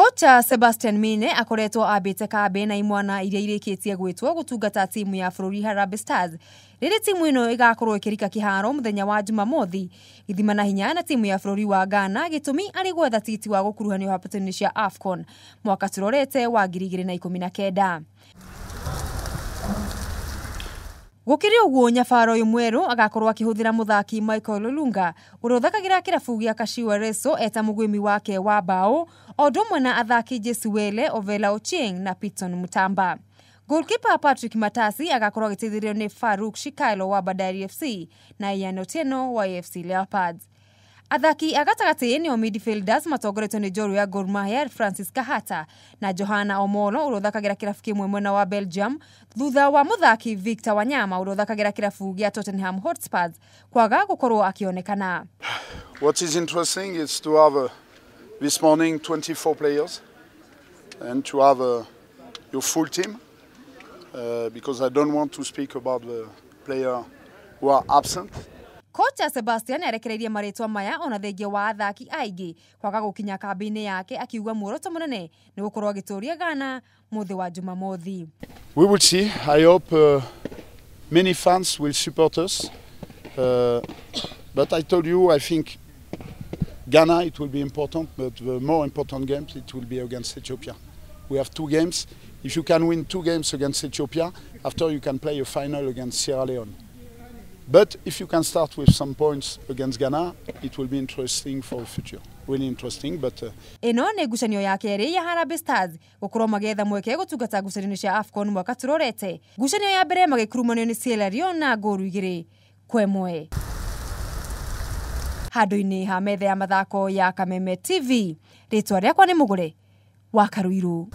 kocha sebastian mine akoretwo ambĩte kambĩ na imwana iria irĩkĩtie gwĩtwo gũtungata timu ya bũrũri harab stars rĩrĩ timu ino igakorwo ikirika kiharo muthenya wa jumamothi ithimana na hinya na timu ya bũrũri wa ghana gitumi ari gwetha titi wa gũkuruhanio hapatĩni cia afcon mwaka turorete wa 2019 gukiri uguo nyabaro mweru agakorwo akihuthira muthaki michael olunga uria uthakagira kirabu gia kashiwa reso eta mugwimi wake wa mbao o ndumwe na athaki jesuele ovela oching na piton mutamba golkipa patrick matasi agakorwo agiteithirio ni faruk shikailo wa bandari fc na ian otieno wa afc leopards Athaki a gatagatĩ nĩo midfielders matongoretio nĩ njorua ya Gor Mahia Francis Kahata na Johana Omolo ũrĩa ũthakagira kĩrabu kĩmwe mwena wa Belgium thutha wa mũthaki Victor Wanyama ũrĩa ũthakagira kĩrabu gĩa Tottenham Hotspurs kwaga gũkorwo akĩonekana. What is interesting is to have uh, this morning 24 players and to have uh, your full team uh, because I don't want to speak about the player who are absent kocha Sebastian arekereirie marĩtwa maya ona thengia wa athaki aingĩ kwaga gũkinya kambĩ-inĩ yake akiuga muoroto mũnene nĩ gũkorwo agĩtũria Ghana mũthĩ wa Jumamothi. We will see. I hope uh, many fans will support us. Uh, but I told you, I think Ghana it will be important, but the uh, more important games it will be against Ethiopia. We have two games. If you can win two games against Ethiopia, after you can play a final against Sierra Leone. But if you can start with some points against Ghana, it will be interesting for the future. Really interesting, but ĩno uh, nĩ ngucanio ya kerĩ ya Harambee Stars gũkorwo magĩetha mweke ego gũtungata ngucanio cia AFCON mwaka tũrorete. Ngucanio ya bere mage kuru magĩkurumanio ni siela rio na goru igĩrĩ Kwe mwe. handũ ini ha metha ya madhako ya Kameme TV, rea kwa nĩ mugure. Wakaru iru.